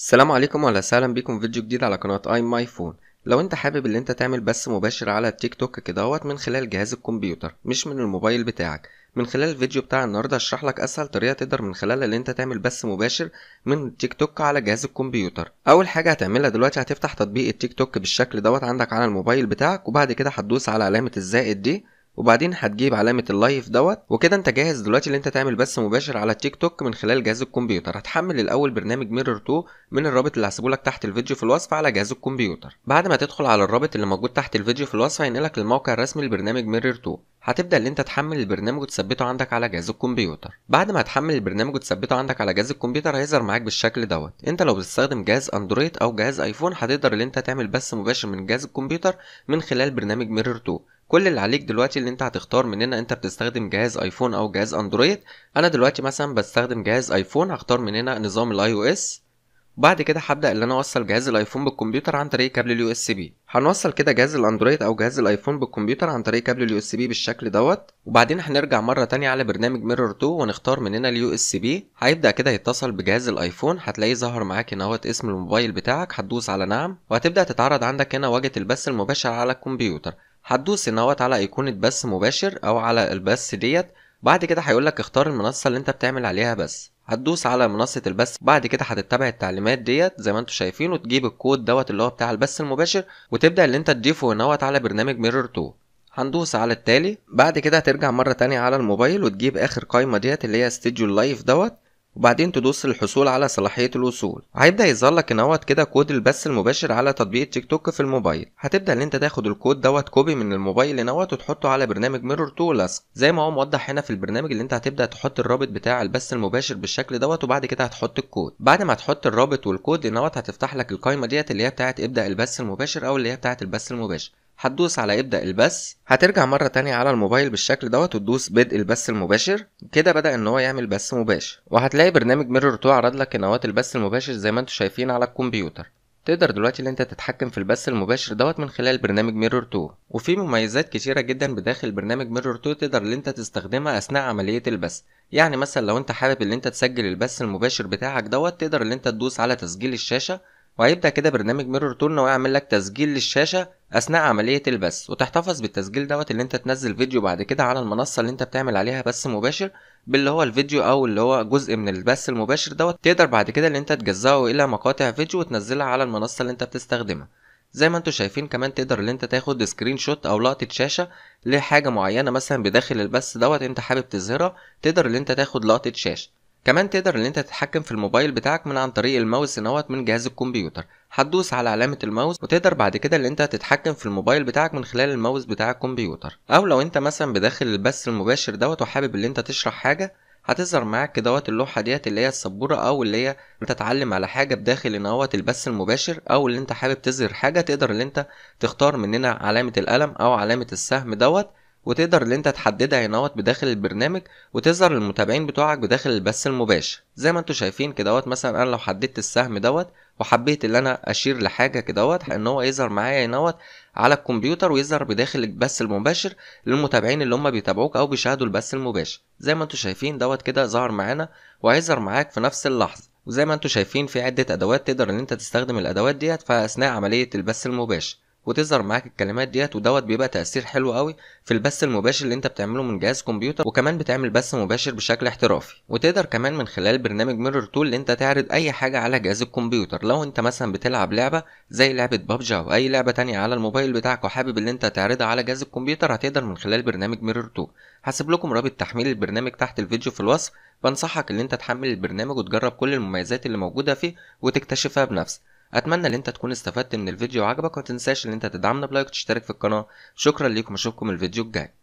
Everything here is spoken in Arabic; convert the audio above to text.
السلام عليكم وعلى وسهلا بيكم في فيديو جديد على قناة اي ماي فون لو انت حابب ان انت تعمل بث مباشر على التيك توك كدهوت من خلال جهاز الكمبيوتر مش من الموبايل بتاعك من خلال الفيديو بتاع النهارده هشرح لك اسهل طريقه تقدر من خلالها ان انت تعمل بث مباشر من تيك توك على جهاز الكمبيوتر اول حاجه هتعملها دلوقتي هتفتح تطبيق التيك توك بالشكل دوت عندك على الموبايل بتاعك وبعد كده هتدوس على علامه الزائد دي وبعدين هتجيب علامه اللايف دوت وكده انت جاهز دلوقتي ان انت تعمل بث مباشر على التيك توك من خلال جهاز الكمبيوتر هتحمل الاول برنامج ميرور 2 من الرابط اللي هسيبه لك تحت الفيديو في الوصف على جهاز الكمبيوتر بعد ما تدخل على الرابط اللي موجود تحت الفيديو في الوصف هينقلك للموقع الرسمي لبرنامج ميرور 2 هتبدا ان انت تحمل البرنامج وتثبته عندك على جهاز الكمبيوتر بعد ما هتحمل البرنامج وتثبته عندك على جهاز الكمبيوتر هيظهر معاك بالشكل دوت انت لو بتستخدم جهاز اندرويد او جهاز ايفون هتقدر ان انت تعمل بث مباشر من جهاز الكمبيوتر من خلال برنامج ميرور 2 كل اللي عليك دلوقتي اللي انت هتختار مننا انت بتستخدم جهاز ايفون او جهاز اندرويد انا دلوقتي مثلا بستخدم جهاز ايفون هختار مننا نظام الاي او اس وبعد كده هبدا ان انا اوصل جهاز الايفون بالكمبيوتر عن طريق كابل اليو اس بي هنوصل كده جهاز الاندرويد او جهاز الايفون بالكمبيوتر عن طريق كابل اليو اس بي بالشكل دوت وبعدين هنرجع مره تانية على برنامج ميرور 2 ونختار مننا اليو اس بي هيبدا كده يتصل بجهاز الايفون هتلاقيه ظهر معاك هنا اهوت اسم الموبايل بتاعك هتدوس على نعم وهتبدا تتعرض عندك هنا واجهه البث المباشر على الكمبيوتر هتدوس هو على ايقونه بث مباشر او على البث ديت بعد كده هيقولك اختار المنصه اللي انت بتعمل عليها بث هتدوس على منصه البث بعد كده هتتبع التعليمات ديت زي ما انتم شايفين وتجيب الكود دوت اللي هو بتاع البث المباشر وتبدا اللي انت تضيفه هو على برنامج ميرور 2 هندوس على التالي بعد كده هترجع مره تانية على الموبايل وتجيب اخر قايمه ديت اللي هي ستيديو اللايف دوت وبعدين تدوس للحصول على صلاحية الوصول هيبدأ يظهر لك ان هوت كده كود البث المباشر على تطبيق تيك توك في الموبايل هتبدأ ان انت تاخد الكود دوت كوبي من الموبايل هنوت وتحطه على برنامج ميرور تولس زي ما هو موضح هنا في البرنامج اللي انت هتبدأ تحط الرابط بتاع البث المباشر بالشكل دوت وبعد كده هتحط الكود بعد ما تحط الرابط والكود هنوت هتفتح لك القائمة ديت اللي هي بتاعت ابدأ البث المباشر او اللي هي بتاعت البث المباشر هتدوس على ابدأ البث هترجع مرة تانية على الموبايل بالشكل دوت وتدوس بدء البث المباشر كده بدأ ان هو يعمل بث مباشر وهتلاقي برنامج ميرور تو عرض لك قنوات البث المباشر زي ما انتم شايفين على الكمبيوتر تقدر دلوقتي ان انت تتحكم في البث المباشر دوت من خلال برنامج ميرور تو وفي مميزات كتيره جدا بداخل برنامج ميرور تو تقدر ان انت تستخدمها اثناء عمليه البث يعني مثلا لو انت حابب ان انت تسجل البث المباشر بتاعك دوت تقدر ان انت تدوس على تسجيل الشاشه وهيبدأ كده برنامج ميرور تول ان هو يعمل لك تسجيل للشاشة أثناء عملية البث وتحتفظ بالتسجيل دوت اللي أنت تنزل فيديو بعد كده على المنصة اللي أنت بتعمل عليها بث مباشر باللي هو الفيديو أو اللي هو جزء من البث المباشر دوت تقدر بعد كده اللي أنت تجزأه إلى مقاطع فيديو وتنزلها على المنصة اللي أنت بتستخدمها زي ما انتوا شايفين كمان تقدر ان انت تاخد سكرين شوت او لقطه شاشه لحاجه معينه مثلا بداخل البث دوت انت حابب تظهرها تقدر ان انت تاخد لقطه شاشه كمان تقدر ان انت تتحكم في الموبايل بتاعك من عن طريق الماوس نوت من جهاز الكمبيوتر هتدوس على علامة الماوس وتقدر بعد كده ان انت تتحكم في الموبايل بتاعك من خلال الماوس بتاع الكمبيوتر او لو انت مثلا بداخل البث المباشر دوت وحابب ان انت تشرح حاجة هتظهر معاك دوت اللوحة ديت اللي هي السبورة أو اللي هي أنت تتعلم على حاجة بداخل إن هوت البث المباشر أو اللي أنت حابب تظهر حاجة تقدر إن أنت تختار مننا علامة القلم أو علامة السهم دوت وتقدر ان انت تحددها هنا بداخل البرنامج وتظهر للمتابعين بتوعك بداخل البث المباشر زي ما انتوا شايفين كدهوت مثلا انا لو حددت السهم دوت وحبيت ان انا اشير لحاجه كدهوت ان هو يظهر معايا هنا على الكمبيوتر ويظهر بداخل البث المباشر للمتابعين اللي هم بيتابعوك او بيشاهدوا البث المباشر زي ما انتوا شايفين دوت كده ظهر معانا وهيظهر معاك في نفس اللحظه وزي ما انتوا شايفين في عده ادوات تقدر ان انت تستخدم الادوات ديت اثناء عمليه البث المباشر وتظهر معاك الكلمات ديت ودوت بيبقى تاثير حلو قوي في البث المباشر اللي انت بتعمله من جهاز كمبيوتر وكمان بتعمل بث مباشر بشكل احترافي وتقدر كمان من خلال برنامج ميرور تول انت تعرض اي حاجه على جهاز الكمبيوتر لو انت مثلا بتلعب لعبه زي لعبه بابجي او اي لعبه تانية على الموبايل بتاعك وحابب ان انت تعرضها على جهاز الكمبيوتر هتقدر من خلال برنامج ميرور تول هسيب لكم رابط تحميل البرنامج تحت الفيديو في الوصف بنصحك ان انت تحمل البرنامج وتجرب كل المميزات اللي موجوده فيه وتكتشفها بنفسك اتمنى ان انت تكون استفدت من الفيديو وعجبك ومتنساش ان انت تدعمنا بلايك وتشترك في القناه شكرا ليكم اشوفكم الفيديو الجاي